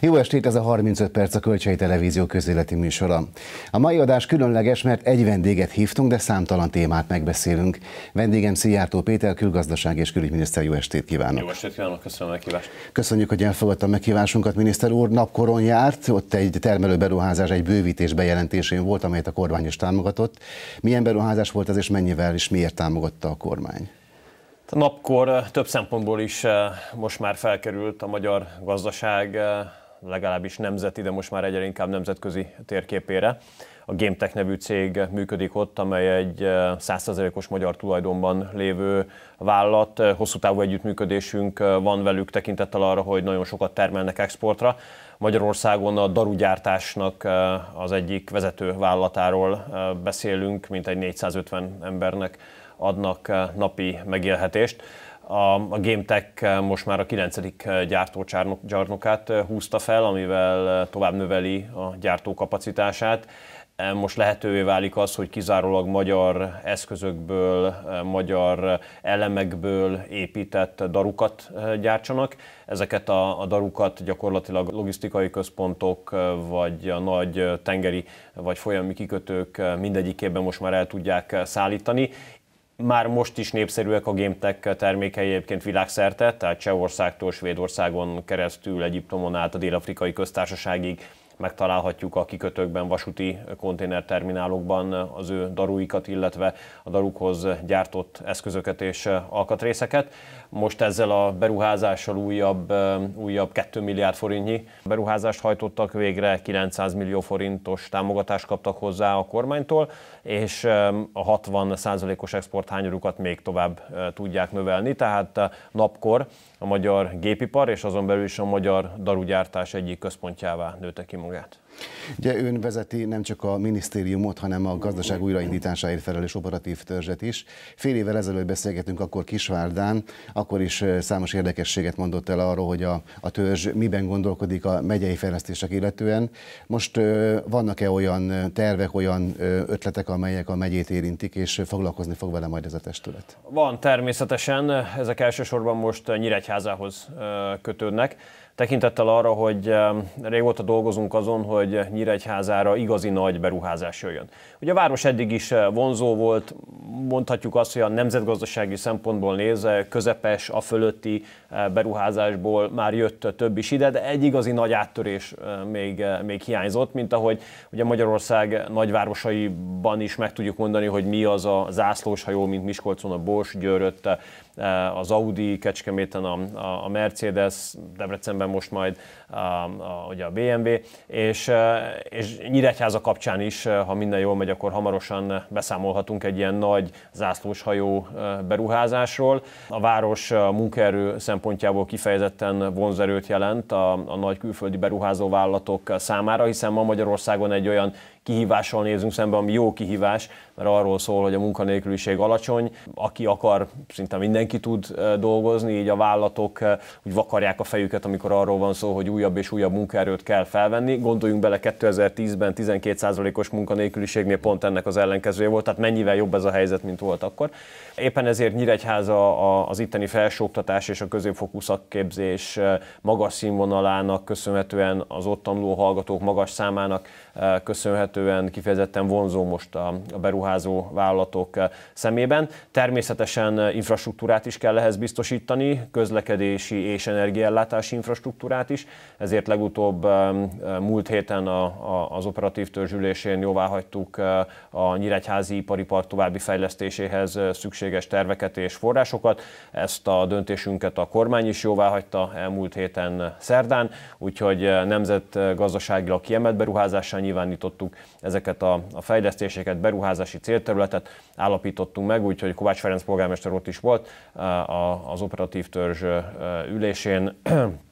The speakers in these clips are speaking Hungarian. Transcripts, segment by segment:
Jó estét, ez a 35 perc a Kölcsei Televízió közéleti műsora. A mai adás különleges, mert egy vendéget hívtunk, de számtalan témát megbeszélünk. Vendégem Szijjártó Péter, külgazdaság és külügyminiszter, jó estét kívánok! Jó estét kívánok, köszönöm a meghívást! Köszönjük, hogy elfogadta a meghívásunkat, miniszter úr. Napkoron járt, ott egy termelőberuházás, egy bővítés bejelentésén volt, amelyet a kormány is támogatott. Milyen beruházás volt ez, és mennyivel, és miért támogatta a kormány? A napkor több szempontból is most már felkerült a magyar gazdaság legalábbis nemzeti, de most már egyre inkább nemzetközi térképére. A GameTech nevű cég működik ott, amely egy 100%-os eh, magyar tulajdonban lévő vállalat. Eh, hosszú távú együttműködésünk eh, van velük tekintettel arra, hogy nagyon sokat termelnek exportra. Magyarországon a darugyártásnak az egyik vezető vállalatáról beszélünk, mint egy 450 embernek adnak napi megélhetést a, a GameTech eh, most már a 9. Eh, gyártócsarnokát eh, húzta fel, amivel tovább növeli a gyártókapacitását. Most lehetővé válik az, hogy kizárólag magyar eszközökből, magyar elemekből épített darukat gyártsanak. Ezeket a, a darukat gyakorlatilag logisztikai központok, vagy a nagy tengeri, vagy folyami kikötők mindegyikében most már el tudják szállítani, már most is népszerűek a GameTech termékei egyébként világszerte, tehát Csehországtól Svédországon keresztül, Egyiptomon át a Dél-Afrikai Köztársaságig megtalálhatjuk a kikötőkben, vasúti konténerterminálokban az ő daruikat, illetve a darukhoz gyártott eszközöket és alkatrészeket. Most ezzel a beruházással újabb, újabb 2 milliárd forintnyi beruházást hajtottak végre, 900 millió forintos támogatást kaptak hozzá a kormánytól, és a 60 százalékos exporthányorukat még tovább tudják növelni, tehát napkor a magyar gépipar és azon belül is a magyar darugyártás egyik központjává nőtte ki magát. Ugye ön vezeti nem csak a minisztériumot, hanem a gazdaság újraindításáért felelős operatív törzset is. Fél évvel ezelőtt beszélgetünk akkor Kisvárdán, akkor is eh, számos érdekességet mondott el arról, hogy a, a törzs miben gondolkodik a megyei fejlesztések illetően. Most eh, vannak-e olyan eh, tervek, olyan ötletek, amelyek a megyét érintik, és foglalkozni fog vele majd ez a testület? Van természetesen, ezek elsősorban most Nyíregyházához kötődnek. Tekintettel arra, hogy régóta dolgozunk azon, hogy Nyíregyházára igazi nagy beruházás jöjjön. Ugye a város eddig is eh, vonzó volt, mondhatjuk azt, hogy a nemzetgazdasági szempontból nézve közepes, a fölötti beruházásból már jött több is ide, de egy igazi nagy áttörés még, még hiányzott, mint ahogy ugye Magyarország nagyvárosaiban is meg tudjuk mondani, hogy mi az a zászlós hajó, mint Miskolcon a Bors Győrött, az Audi, Kecskeméten a, a Mercedes, Debrecenben most majd a, a, ugye a BMW, és, és Nyíregyháza kapcsán is, ha minden jól megy, akkor hamarosan beszámolhatunk egy ilyen nagy zászlós hajó beruházásról. A város munkaerő szempontjából szempontjából kifejezetten vonzerőt jelent a, a nagy külföldi beruházó vállalatok számára, hiszen ma Magyarországon egy olyan kihívással nézünk szembe, ami jó kihívás, mert arról szól, hogy a munkanélküliség alacsony, aki akar, szinte mindenki tud dolgozni, így a vállalatok úgy vakarják a fejüket, amikor arról van szó, hogy újabb és újabb munkaerőt kell felvenni. Gondoljunk bele 2010-ben 12%-os munkanélküliségnél pont ennek az ellenkezője volt, tehát mennyivel jobb ez a helyzet, mint volt akkor. Éppen ezért Nyíregyháza az itteni felsőoktatás és a középfokú szakképzés magas színvonalának köszönhetően az ott tanuló hallgatók magas számának köszönhetően alapvetően kifejezetten vonzó most a, beruházó vállalatok eh, szemében. Természetesen eh, infrastruktúrát is kell ehhez biztosítani, közlekedési és energiaellátási infrastruktúrát is, ezért legutóbb eh, múlt héten az operatív törzsülésén jóvá hagytuk a Nyíregyházi ipari park további fejlesztéséhez szükséges terveket és forrásokat. Ezt a döntésünket a kormány is jóvá hagyta elmúlt héten szerdán, úgyhogy nemzetgazdaságilag kiemelt beruházással nyilvánítottuk ezeket a, a fejlesztéseket, beruházási célterületet állapítottunk meg, úgyhogy Kovács Ferenc polgármester ott is volt eh, az operatív törzs eh, ülésén.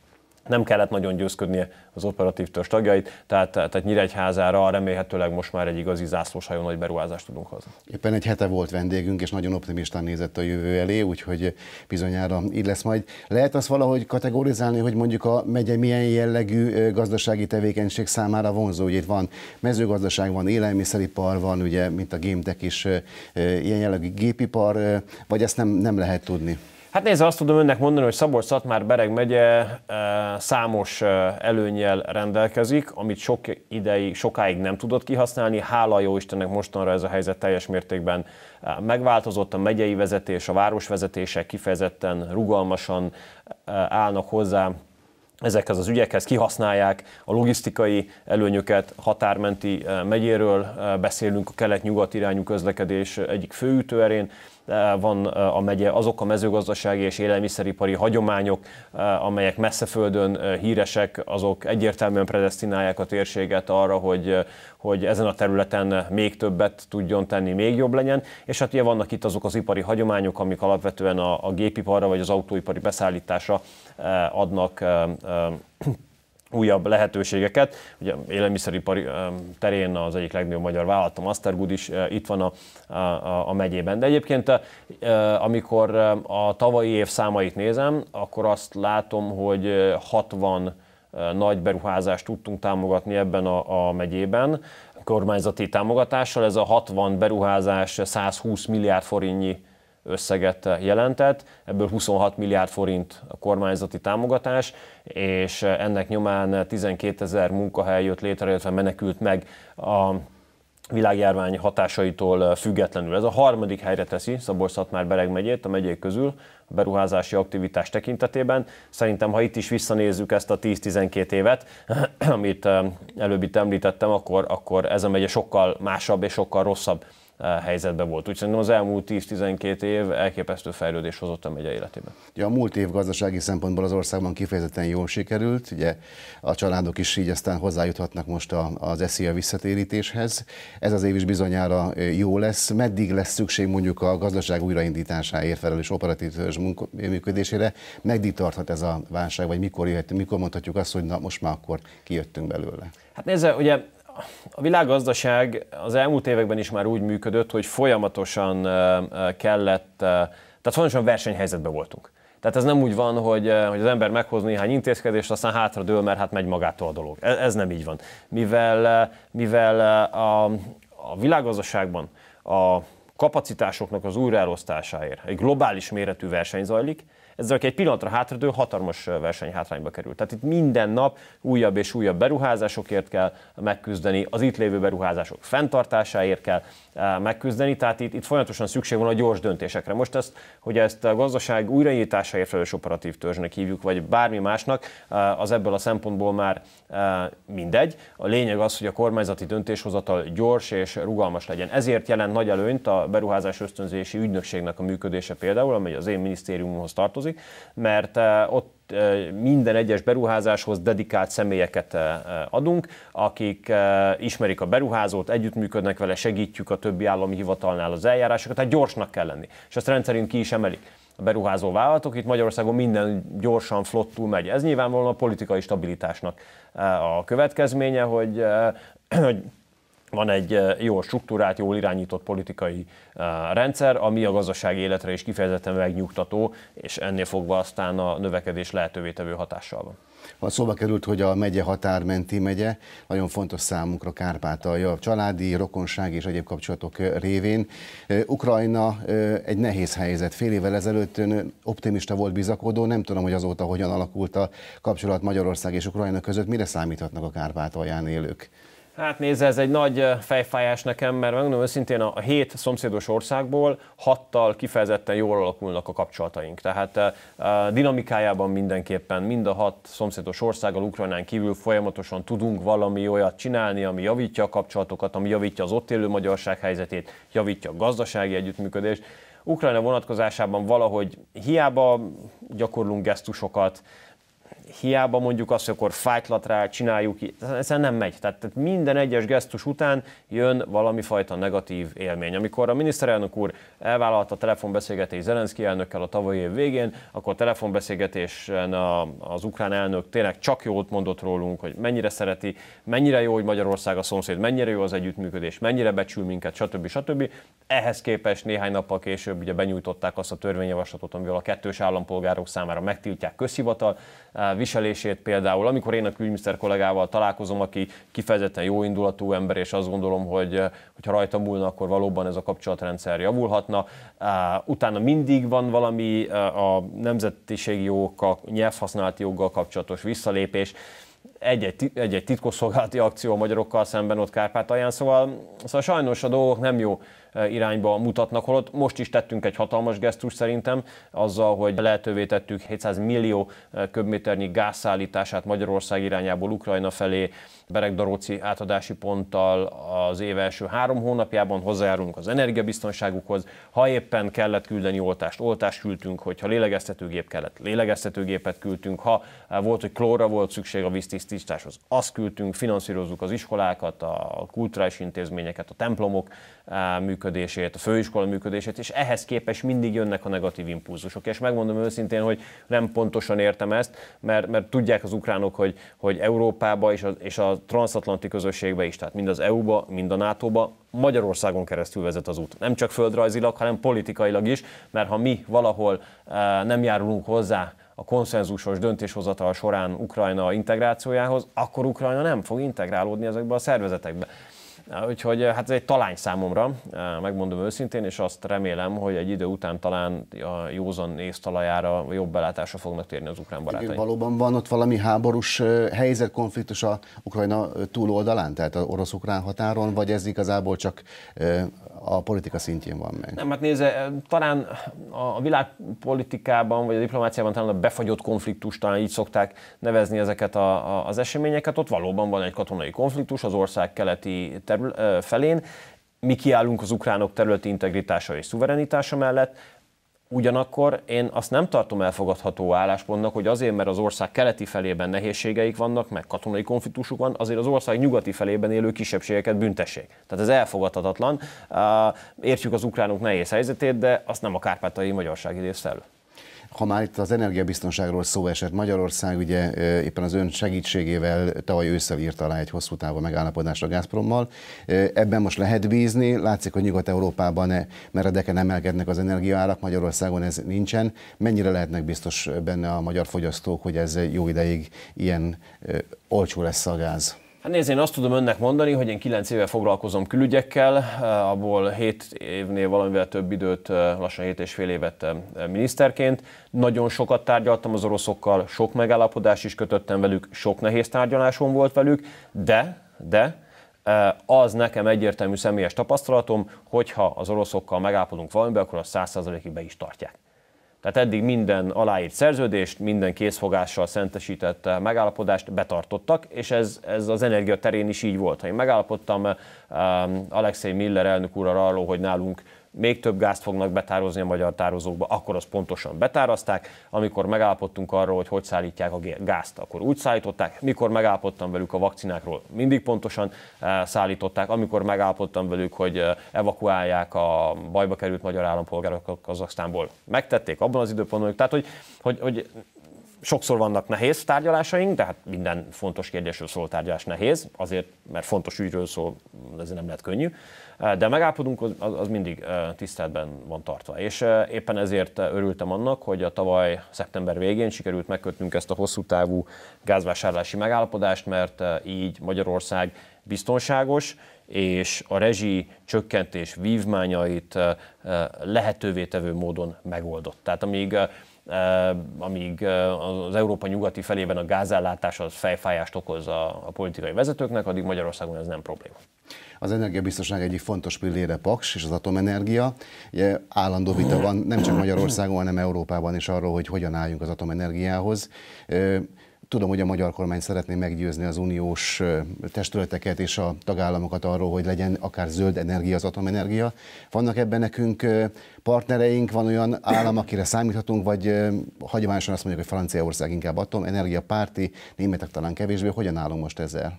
nem kellett nagyon győzködnie az operatív törzs tagjait, tehát, tehát Nyíregyházára remélhetőleg most már egy igazi hajó nagy beruházást tudunk hozni. Éppen egy hete volt vendégünk, és nagyon optimistán nézett a jövő elé, úgyhogy bizonyára így lesz majd. Lehet azt valahogy kategorizálni, hogy mondjuk a megye milyen jellegű gazdasági tevékenység számára vonzó, hogy itt van mezőgazdaság, van élelmiszeripar, van ugye, mint a gémtek is, ilyen jellegű gépipar, vagy ezt nem, nem lehet tudni? Hát nézze, azt tudom önnek mondani, hogy Szabolcs-Szatmár-Bereg megye eh, számos eh, előnyel rendelkezik, amit sok ideig, sokáig nem tudott kihasználni. Hála jó Istennek mostanra ez a helyzet teljes mértékben eh, megváltozott. A megyei vezetés, a városvezetések kifejezetten rugalmasan állnak hozzá ezekhez az ügyekhez, kihasználják a logisztikai előnyöket, határmenti megyéről beszélünk, a kelet-nyugat irányú közlekedés egyik főütőerén, van a megye, azok a mezőgazdasági és élelmiszeripari hagyományok, amelyek messzeföldön híresek, azok egyértelműen predestinálják a térséget arra, hogy, hogy ezen a területen még többet tudjon tenni, még jobb legyen. És hát ugye vannak itt azok az ipari hagyományok, amik alapvetően a, a gépiparra vagy az autóipari beszállításra adnak újabb lehetőségeket. Ugye élelmiszeripari terén az egyik legnagyobb magyar vállalat, a Mastergood is itt van a, a, a megyében. De egyébként amikor a tavalyi év számait nézem, akkor azt látom, hogy 60 nagy beruházást tudtunk támogatni ebben a, a megyében kormányzati támogatással. Ez a 60 beruházás 120 milliárd forintnyi összeget jelentett, ebből 26 milliárd forint a kormányzati támogatás, és ennek nyomán 12 ezer munkahely jött létre, illetve menekült meg a világjárvány hatásaitól függetlenül. Ez a harmadik helyre teszi Szabolcs-Szatmár Bereg megyét a megyék közül a beruházási aktivitás tekintetében. Szerintem, ha itt is visszanézzük ezt a 10-12 évet, amit előbb itt említettem, akkor, akkor ez a megye sokkal másabb és sokkal rosszabb Eh, helyzetben volt. úgyhogy az elmúlt 10-12 év elképesztő fejlődés hozott a megye életében. Ugye a múlt év gazdasági szempontból az országban kifejezetten jól sikerült, ugye a családok is így aztán hozzájuthatnak most a, az SZIA visszatérítéshez. Ez az év is bizonyára eh, jó lesz. Meddig lesz szükség mondjuk a gazdaság újraindításáért felelős operatív eh, működésére? Meddig tarthat ez a válság, vagy mikor, jöhet, mikor mondhatjuk azt, hogy na most már akkor kijöttünk belőle? Hát nézze, ugye a világgazdaság az elmúlt években is már úgy működött, hogy folyamatosan kellett, tehát folyamatosan versenyhelyzetben voltunk. Tehát ez nem úgy van, hogy, hogy az ember meghoz néhány intézkedést, aztán hátra dől, mert hát megy magától a dolog. Ez, ez nem így van. Mivel, mivel a, a világgazdaságban a kapacitásoknak az újraelosztásáért egy globális méretű verseny zajlik, ezzel aki egy pillanatra hátradő, hatalmas versenyhátrányba kerül. Tehát itt minden nap újabb és újabb beruházásokért kell megküzdeni, az itt lévő beruházások fenntartásáért kell megküzdeni, tehát itt, itt folyamatosan szükség van a gyors döntésekre. Most ezt, hogy ezt a gazdaság újrainyitásáért felelős operatív törzsnek hívjuk, vagy bármi másnak, az ebből a szempontból már mindegy. A lényeg az, hogy a kormányzati döntéshozatal gyors és rugalmas legyen. Ezért jelent nagy előnyt a beruházás ösztönzési ügynökségnek a működése például, amely az én minisztériumhoz tartozik, tartozik, mert eh, ott eh, minden egyes beruházáshoz dedikált személyeket eh, adunk, akik ismerik a beruházót, együttműködnek vele, segítjük a többi állami hivatalnál az eljárásokat, tehát gyorsnak kell lenni. És ezt rendszerint ki is emelik a beruházó vállalatok. Itt Magyarországon minden gyorsan, flottul megy. Ez nyilvánvalóan a politikai stabilitásnak a következménye, hogy, hogy van egy eh, jól struktúrált, jól irányított politikai eh, rendszer, ami a gazdasági életre is kifejezetten megnyugtató, és ennél fogva aztán a növekedés lehetővé tevő hatással van. A szóba került, hogy a megye határmenti megye, nagyon fontos számunkra Kárpátalja, a családi, rokonság és egyéb kapcsolatok eh, révén. Ukrajna egy nehéz helyzet. Fél évvel ezelőtt ön optimista volt, bizakodó, nem tudom, hogy azóta hogyan alakult a kapcsolat Magyarország és Ukrajna között, mire számíthatnak a Kárpátalján élők? Hát nézze, ez egy nagy fejfájás nekem, mert megmondom őszintén a hét szomszédos országból hattal kifejezetten jól alakulnak a kapcsolataink. Tehát a dinamikájában mindenképpen mind a hat szomszédos országgal, Ukrajnán kívül folyamatosan tudunk valami olyat csinálni, ami javítja a kapcsolatokat, ami javítja az ott élő magyarság helyzetét, javítja a gazdasági együttműködést. Ukrajna vonatkozásában valahogy hiába gyakorlunk gesztusokat, hiába mondjuk azt, hogy akkor fájtlat rá, csináljuk ez nem megy. Tehát, tehát minden egyes gesztus után jön valami fajta negatív élmény. Amikor a miniszterelnök úr elvállalta a telefonbeszélgetés Zelenszki elnökkel a tavalyi év végén, akkor a telefonbeszélgetésen a, az ukrán elnök tényleg csak jót mondott rólunk, hogy mennyire szereti, mennyire jó, hogy Magyarország a szomszéd, mennyire jó az együttműködés, mennyire becsül minket, stb. stb. Ehhez képest néhány nappal később ugye benyújtották azt a törvényjavaslatot, amivel a kettős állampolgárok számára megtiltják közhivatal viselését például. Amikor én a külügyminiszter kollégával találkozom, aki kifejezetten jó indulatú ember, és azt gondolom, hogy ha rajta múlna, akkor valóban ez a kapcsolatrendszer javulhatna. Utána mindig van valami a nemzetiségi jogokkal, nyelvhasználati joggal kapcsolatos visszalépés egy-egy, egy-egy titkosszolgálati akció a magyarokkal szemben ott Kárpátalján, szóval, szóval sajnos a dolgok nem jó irányba mutatnak, holott most is tettünk egy hatalmas gesztus szerintem, azzal, hogy lehetővé tettük 700 millió köbméternyi gázszállítását Magyarország irányából Ukrajna felé, Beregdaróci átadási ponttal az év első három hónapjában hozzájárulunk az energiabiztonságukhoz. Ha éppen kellett küldeni oltást, oltást küldtünk, hogyha lélegeztetőgép kellett, lélegeztetőgépet küldtünk, ha volt, hogy klóra volt szükség a víztisztításhoz, azt küldtünk, finanszírozzuk az iskolákat, a kulturális intézményeket, a templomok működését, működését, a főiskola működését, és ehhez képest mindig jönnek a negatív impulzusok. És megmondom őszintén, hogy nem pontosan értem ezt, mert, mert tudják az ukránok, hogy, hogy Európába és a, és a transatlanti közösségbe is, tehát mind az EU-ba, mind a NATO-ba, Magyarországon keresztül vezet az út. Nem csak földrajzilag, hanem politikailag is, mert ha mi valahol eh, nem járulunk hozzá a konszenzusos döntéshozatal során Ukrajna integrációjához, akkor Ukrajna nem fog integrálódni ezekbe a szervezetekbe. Úgyhogy eh, hát ez egy talány számomra, eh, megmondom őszintén, és azt remélem, hogy egy idő után talán a józan talajára jobb belátásra fognak térni az ukrán barátaink. Igen, valóban van ott valami háborús eh, helyzet, konfliktus a Ukrajna túloldalán, tehát az orosz-ukrán határon, vagy ez igazából csak a politika szintjén van meg? Nem, hát nézze, talán a világpolitikában, vagy a diplomáciában talán a befagyott konfliktus, talán így szokták nevezni ezeket a, a, az eseményeket. Ott valóban van egy katonai konfliktus, az ország keleti területen, terül, felén, mi kiállunk az ukránok területi integritása és szuverenitása mellett, Ugyanakkor én azt nem tartom elfogadható álláspontnak, hogy azért, mert az ország keleti felében nehézségeik vannak, meg katonai konfliktusuk van, azért az ország nyugati felében élő kisebbségeket büntessék. Tehát ez elfogadhatatlan. Értjük az ukránok nehéz helyzetét, de azt nem a kárpátai magyarság idéz elő. Ha már itt az energiabiztonságról szó esett, Magyarország ugye éppen az ön segítségével tavaly ősszel írta alá egy hosszú távú megállapodást a Gazprommal. Ebben most lehet bízni, látszik, hogy Nyugat-Európában e, meredeken emelkednek az energiaárak, Magyarországon ez nincsen. Mennyire lehetnek biztos benne a magyar fogyasztók, hogy ez jó ideig ilyen olcsó lesz a gáz? Hát nézd, én azt tudom önnek mondani, hogy én 9 éve foglalkozom külügyekkel, eh, abból 7 évnél valamivel több időt, eh, lassan 7 és fél évet eh, miniszterként. Nagyon sokat tárgyaltam az oroszokkal, sok megállapodást is kötöttem velük, sok nehéz tárgyalásom volt velük, de, de az nekem egyértelmű személyes tapasztalatom, hogyha az oroszokkal megállapodunk valamiben, akkor a 100%-ig be is tartják. Tehát eddig minden aláírt szerződést, minden készfogással szentesített eh, megállapodást betartottak, és ez, ez az energia terén is így volt. Ha én megállapodtam eh, Alexei Miller elnök úrral arról, hogy nálunk még több gázt fognak betározni a magyar tározókba, akkor azt pontosan betározták. Amikor megállapodtunk arról, hogy hogy szállítják a gázt, akkor úgy szállították. Mikor megállapodtam velük a vakcinákról, mindig pontosan eh, szállították. Amikor megállapodtam velük, hogy eh, evakuálják a bajba került magyar állampolgárokat Kazaksztánból, megtették abban az időpontban. Tehát, hogy, hogy, hogy sokszor vannak nehéz tárgyalásaink, de hát minden fontos kérdésről szól tárgyalás nehéz, azért, mert fontos ügyről szól, ez nem lehet könnyű, de megállapodunk, az, az mindig tiszteletben van tartva. És éppen ezért örültem annak, hogy a tavaly szeptember végén sikerült megkötnünk ezt a hosszú távú gázvásárlási megállapodást, mert így Magyarország biztonságos, és a rezsi csökkentés vívmányait lehetővé tevő módon megoldott. Tehát amíg amíg az Európa nyugati felében a gázellátás az fejfájást okoz a, a politikai vezetőknek, addig Magyarországon ez nem probléma. Az energiabiztonság egyik fontos pillére Paks és az atomenergia. Ugye, állandó vita van nem csak Magyarországon, hanem Európában is arról, hogy hogyan álljunk az atomenergiához. Tudom, hogy a magyar kormány szeretné meggyőzni az uniós testületeket és a tagállamokat arról, hogy legyen akár zöld energia, az atomenergia. Vannak ebben nekünk partnereink, van olyan állam, akire számíthatunk, vagy hagyományosan azt mondjuk, hogy Franciaország inkább atomenergia párti, németek talán kevésbé. Hogyan állunk most ezzel?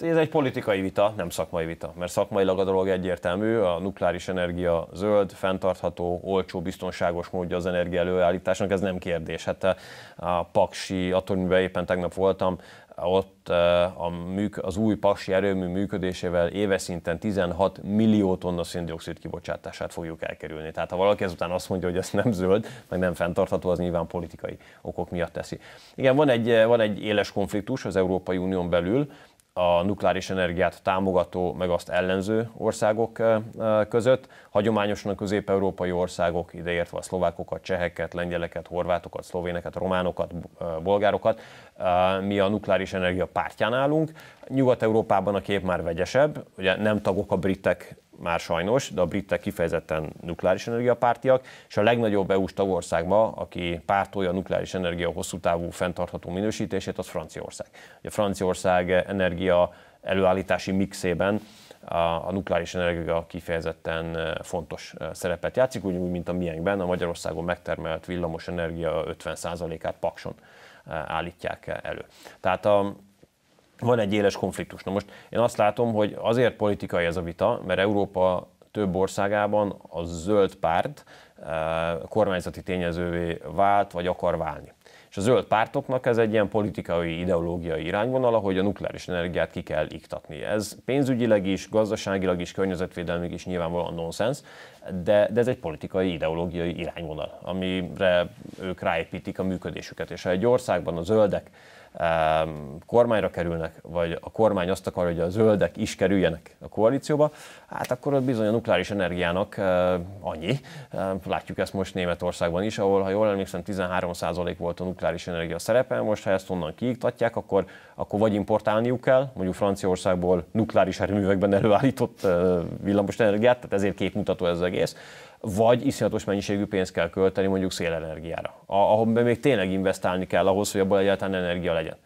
Hát ez egy politikai vita, nem szakmai vita, mert szakmailag a dolog egyértelmű, a nukleáris energia zöld, fenntartható, olcsó, biztonságos módja az energia előállításnak, ez nem kérdés. Hát eh, a Paksi atomjúban éppen tegnap voltam, ott eh, a műk, az új paksi erőmű működésével éves szinten 16 millió tonna széndiokszid kibocsátását fogjuk elkerülni. Tehát ha valaki ezután azt mondja, hogy ez nem zöld, meg nem fenntartható, az nyilván politikai okok miatt teszi. Igen, van egy, eh, van egy éles konfliktus az Európai Unión belül, a nukleáris energiát támogató, meg azt ellenző országok eh, eh, között. Hagyományosan a közép-európai országok, ideértve a szlovákokat, cseheket, lengyeleket, horvátokat, szlovéneket, románokat, eh, bolgárokat, mi a nukleáris energia pártján állunk. Nyugat-európában a kép már vegyesebb, ugye nem tagok a britek már sajnos, de a britek kifejezetten nukleáris energiapártiak, és a legnagyobb EU-s tagországban, aki pártolja a nukleáris energia hosszú távú fenntartható minősítését, az Franciaország. A Franciaország energia előállítási mixében a nukleáris energia kifejezetten fontos szerepet játszik, ugyanúgy, mint a miénkben, a Magyarországon megtermelt villamos energia 50%-át Pakson állítják elő. Tehát a, van egy éles konfliktus. Na most én azt látom, hogy azért politikai ez a vita, mert Európa több országában a zöld párt eh, kormányzati tényezővé vált, vagy akar válni. És a zöld pártoknak ez egy ilyen politikai, ideológiai irányvonala, hogy a nukleáris energiát ki kell iktatni. Ez pénzügyileg is, gazdaságilag is, környezetvédelmig is nyilvánvalóan nonsens, de, de ez egy politikai, ideológiai irányvonal, amire ők ráépítik a működésüket. És ha egy országban a zöldek Um, kormányra kerülnek, vagy a kormány azt akar, hogy a zöldek is kerüljenek a koalícióba, hát akkor ott bizony a nukleáris energiának uh, annyi. Um, látjuk ezt most Németországban is, ahol, ha jól emlékszem, 13% volt a nukleáris energia szerepe, most ha ezt onnan kiiktatják, akkor, akkor vagy importálniuk kell, mondjuk Franciaországból nukleáris erőművekben előállított uh, villamos energiát, tehát ezért képmutató ez az egész, vagy iszonyatos mennyiségű pénzt kell költeni mondjuk szélenergiára, ahol még tényleg investálni kell ahhoz, hogy abból egyáltalán energia legyen.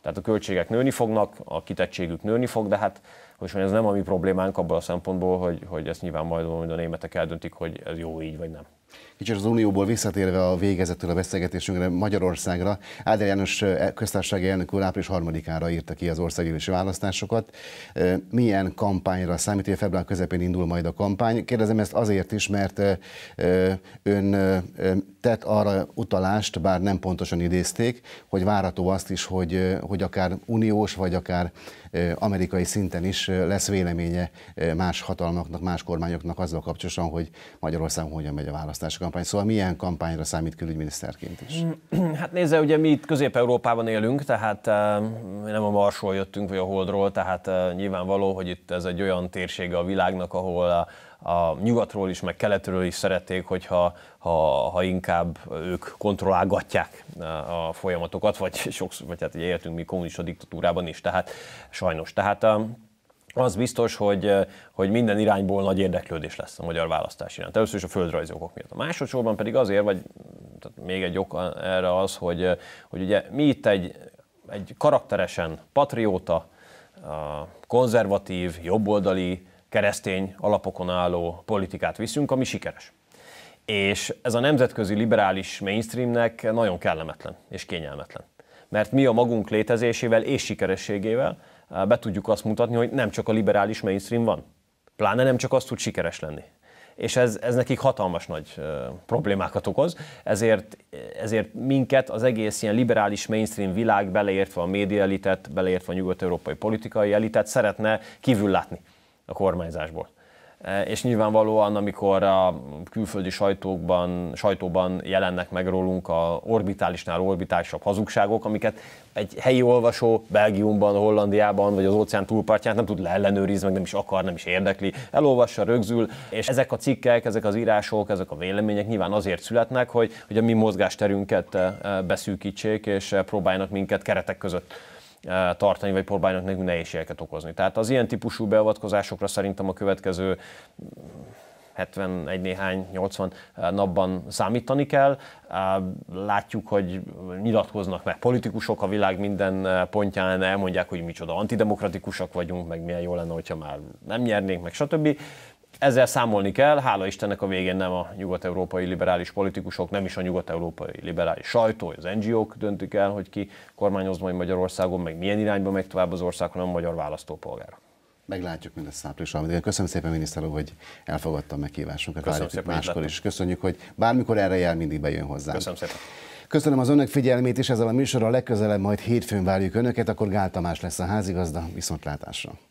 Tehát a költségek nőni fognak, a kitettségük nőni fog, de hát most ez nem a mi problémánk abban a szempontból, hogy, hogy ezt nyilván majd, majd a németek eldöntik, hogy ez jó így vagy nem. Kicsit az Unióból visszatérve a végezetül a beszélgetésünkre Magyarországra, Áder János eh, köztársasági elnök úr április 3-ára írta ki az országgyűlési választásokat. Eh, milyen kampányra számít, hogy február közepén indul majd a kampány? Kérdezem ezt azért is, mert eh, ön tett arra utalást, bár nem pontosan idézték, hogy várható azt is, hogy, hogy akár uniós, vagy akár amerikai szinten is lesz véleménye más hatalmaknak, más kormányoknak azzal kapcsolatban, hogy Magyarországon hogyan megy a választási kampány. Szóval milyen kampányra számít külügyminiszterként is? Hát nézze, ugye mi itt Közép-Európában élünk, tehát nem a Marsról jöttünk, vagy a Holdról, tehát nyilvánvaló, hogy itt ez egy olyan térsége a világnak, ahol a a nyugatról is, meg keletről is szerették, hogyha ha, ha inkább ők kontrollálgatják eh, a folyamatokat, vagy sokszor, vagy hát éltünk mi kommunista diktatúrában is, tehát sajnos. Tehát eh, az biztos, hogy, eh, hogy minden irányból nagy érdeklődés lesz a magyar választás iránt. Először is a földrajzi okok miatt. A másodszorban pedig azért, vagy tehát még egy ok erre az, hogy, hogy ugye mi itt egy, egy karakteresen patrióta, konzervatív, jobboldali, keresztény alapokon álló politikát viszünk, ami sikeres. És ez a nemzetközi liberális mainstreamnek nagyon kellemetlen és kényelmetlen. Mert mi a magunk létezésével és sikerességével be tudjuk azt mutatni, hogy nem csak a liberális mainstream van. Pláne nem csak az tud sikeres lenni. És ez, ez nekik hatalmas nagy problémákat okoz, ezért, ezért minket az egész ilyen liberális mainstream világ, beleértve a média elitet, beleértve a nyugat-európai politikai elitet szeretne kívül látni a kormányzásból. E, és nyilvánvalóan, amikor a külföldi sajtókban, sajtóban jelennek meg rólunk a orbitálisnál orbitálisabb hazugságok, amiket egy helyi olvasó Belgiumban, Hollandiában vagy az óceán túlpartján nem tud leellenőrizni, meg nem is akar, nem is érdekli, elolvassa, rögzül, és ezek a cikkek, ezek az írások, ezek a vélemények nyilván azért születnek, hogy, hogy a mi mozgásterünket e, e, beszűkítsék, és próbáljanak minket keretek között tartani, vagy próbálnak nekünk nehézségeket okozni. Tehát az ilyen típusú beavatkozásokra szerintem a következő 71 mm, néhány, 80 napban számítani kell. Látjuk, hogy nyilatkoznak meg politikusok a világ minden pontján, elmondják, hogy micsoda antidemokratikusak vagyunk, meg milyen jó lenne, hogyha már nem nyernénk, meg stb ezzel számolni kell, hála Istennek a végén nem a nyugat-európai liberális politikusok, nem is a nyugat-európai liberális sajtó, az NGO-k döntik el, hogy ki kormányoz majd Magyarországon, meg milyen irányba megy tovább az ország, hanem a magyar választópolgára. Meglátjuk mindezt április valamit. Köszönöm szépen, miniszter úr, hogy elfogadta a meghívásunkat. Köszönöm szépen, máskor is. Köszönjük, hogy bármikor erre jár, mindig bejön hozzá. Köszönöm szépen. Köszönöm az önök figyelmét és ezzel a műsorral, legközelebb majd hétfőn várjuk önöket, akkor Gál Tamás lesz a házigazda, viszontlátásra.